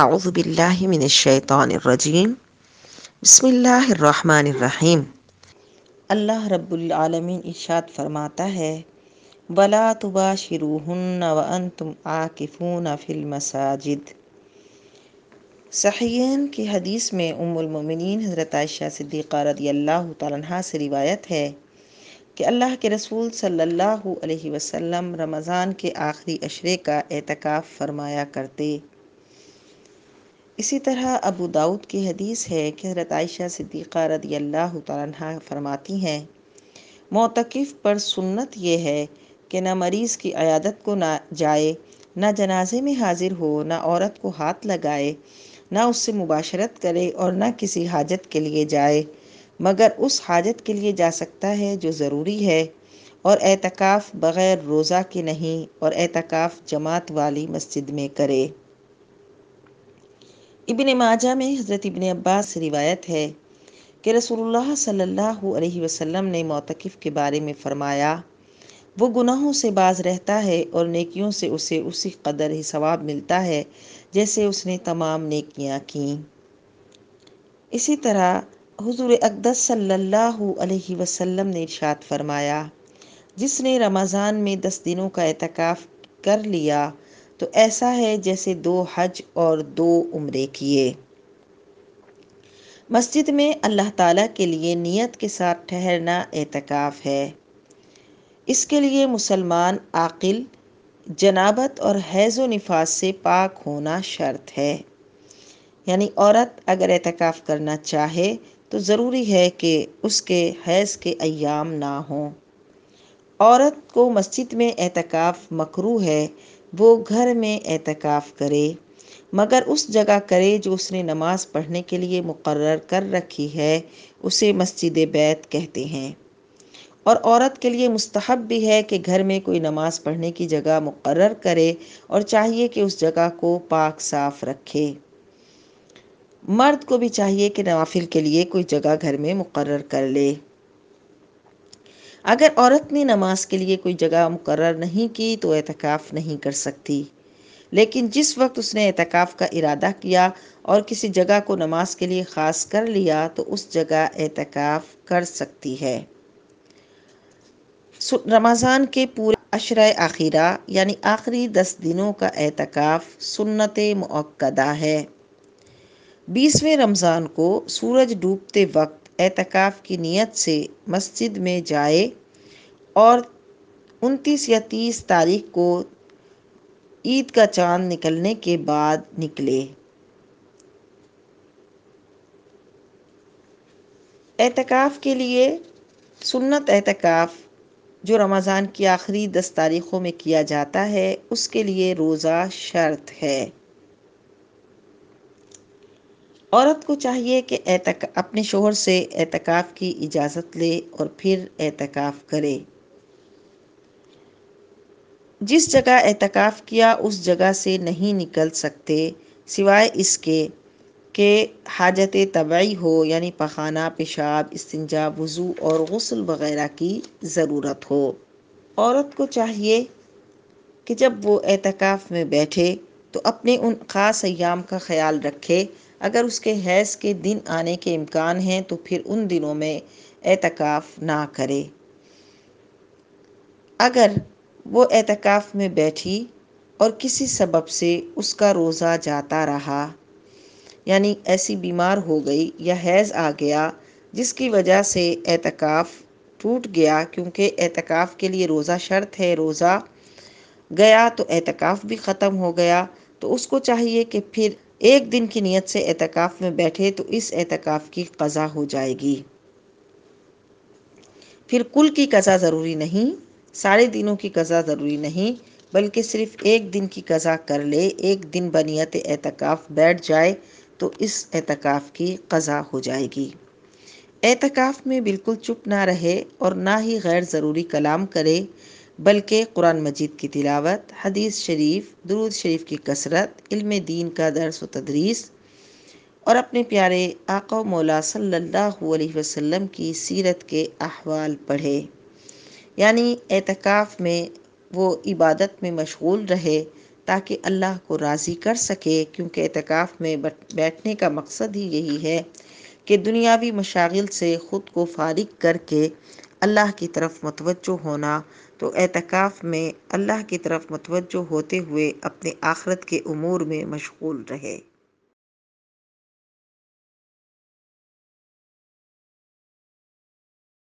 आउज़बिल्लिमिनशैतरजीम बसमीम अल्लाह रब्लमीन इशाद फरमाता है वला तुबा शिरुहन वन तुम आकिफ़ून फ़िलमसाजिद सहीन की हदीस में उमुलमिन हज़रत आयशा सिद्दीक़ा रदी अल्लाह तह से रिवायत है कि अल्लाह के रसूल सल्लल्लाहु अलैहि वसल्लम रमज़ान के आखिरी अशरे का एतकाफ़ फरमाया करते इसी तरह अबू दाऊद की हदीस है कि हजरत आयशा सिद्दीक़ा रदी अल्लाह तह फरमाती हैं मोतकफ़ पर सुन्नत ये है कि ना मरीज़ की अयादत को ना जाए ना जनाजे में हाजिर हो ना औरत को हाथ लगाए ना उससे मुबाशरत करे और ना किसी हाजत के लिए जाए मगर उस हाजत के लिए जा सकता है जो ज़रूरी है और एतकाफ़ बग़ैर रोज़ा के नहीं और एतकाफ़ जमात वाली मस्जिद में करे इबन माजा में हज़रत इबन अब्बास से रिवायत है कि रसोल्ला सल्लल्लाहु अलैहि वसल्लम ने मोतकफ़ के बारे में फ़रमाया वो गुनाहों से बाज रहता है और नेकियों से उसे उसी कदर ही सवाब मिलता है जैसे उसने तमाम नेकियां की इसी तरह हुजूर अकदस सल्लल्लाहु अलैहि वसल्लम ने इर्शाद फरमाया जिसने रमज़ान में दस दिनों का एतकाफ़ कर लिया तो ऐसा है जैसे दो हज और दो उम्रे किए मस्जिद में अल्लाह ताला के लिए नियत के साथ ठहरना एतकाफ़ है इसके लिए मुसलमान आकिल जनाबत और हैज़ नफाज से पाक होना शर्त है यानी औरत अगर एतकाफ़ करना चाहे तो ज़रूरी है कि उसके हैज़ के अयाम ना हों औरत को मस्जिद में एतकाफ़ मकरू है वो घर में एतकाफ़ करे मगर उस जगह करे जो उसने नमाज पढ़ने के लिए मुकर कर रखी है उसे मस्जिद बैत कहते हैं और औरत के लिए मुस्तहब भी है कि घर में कोई नमाज पढ़ने की जगह मुकर करे और चाहिए कि उस जगह को पाक साफ रखे मर्द को भी चाहिए कि नवाफिल के लिए कोई जगह घर में मुकर कर ले अगर औरत ने नमाज के लिए कोई जगह मुकर नहीं की तो एहतिकाफ़ नहीं कर सकती लेकिन जिस वक्त उसने एहतिकाफ़ का इरादा किया और किसी जगह को नमाज के लिए ख़ास कर लिया तो उस जगह एहतिकाफ़ कर सकती है रमज़ान के पूरे अशर आखिरा यानी आखिरी दस दिनों का एहतिकाफ़ सुन्नत मक्दा है बीसवें रमज़ान को सूरज डूबते वक्त एतकाफ़ की नीयत से मस्जिद में जाए और उनतीस या तीस तारीख को ईद का चांद निकलने के बाद निकले एतकाफ़ के लिए सुन्नत एतकाफ़ जो रमज़ान की आखिरी दस तारीख़ों में किया जाता है उसके लिए रोज़ा शर्त है औरत को चाहिए कि एतक अपने शोहर से एतकाफ़ की इजाज़त ले और फिर एतकाफ़ करे जिस जगह एहतिकाफ किया उस जगह से नहीं निकल सकते सिवाय इसके कि हाजत तबई हो यानी पखाना पेशाब इस्तंजा वज़ू और गसल वगैरह की ज़रूरत हो औरत को चाहिए कि जब वो एहतकाफ़ में बैठे तो अपने उन ख़ास अयाम का ख्याल रखे अगर उसके हैज़ के दिन आने के इम्कान हैं तो फिर उन दिनों में एतकाफ़ ना करे अगर वो एतकाफ़ में बैठी और किसी सबब से उसका रोज़ा जाता रहा यानी ऐसी बीमार हो गई या हैज़ आ गया जिसकी वजह से एतकाफ़ टूट गया क्योंकि एतकाफ़ के लिए रोज़ा शर्त है रोज़ा गया तो एतकाफ़ भी ख़त्म हो गया तो उसको चाहिए कि फिर एक दिन की नीयत से एतकाफ़ में बैठे तो इस एतकाफ़ की कज़ा हो जाएगी फिर कुल की कज़ा ज़रूरी नहीं सारे दिनों की कज़ा ज़रूरी नहीं बल्कि सिर्फ एक दिन की कज़ा कर ले एक दिन बनियत एतकाफ़ बैठ जाए तो इस एतकाफ़ की कज़ा हो जाएगी एतकाफ़ में बिल्कुल चुप ना रहे और ना ही गैर ज़रूरी कलाम करे बल्कि कुरान मजीद की तिलावत हदीस शरीफ दरूद शरीफ की कसरत इल्म दीन का दरस व तदरीस और अपने प्यारे आका मौला सल्लल्लाहु अलैहि वसल्लम की सीरत के अहवाल पढ़े यानी एतकाफ़ में वो इबादत में मशगूल रहे ताकि अल्लाह को राज़ी कर सके क्योंकि एतकाफ़ में बैठने का मकसद ही यही है कि दुनियावी मशागिल से ख़ुद को फारिग करके अल्लाह की तरफ मतवजो होना तो एतकाफ़ में अल्लाह की तरफ मतवजो होते हुए अपने आखरत के अमूर में मशगूल रहे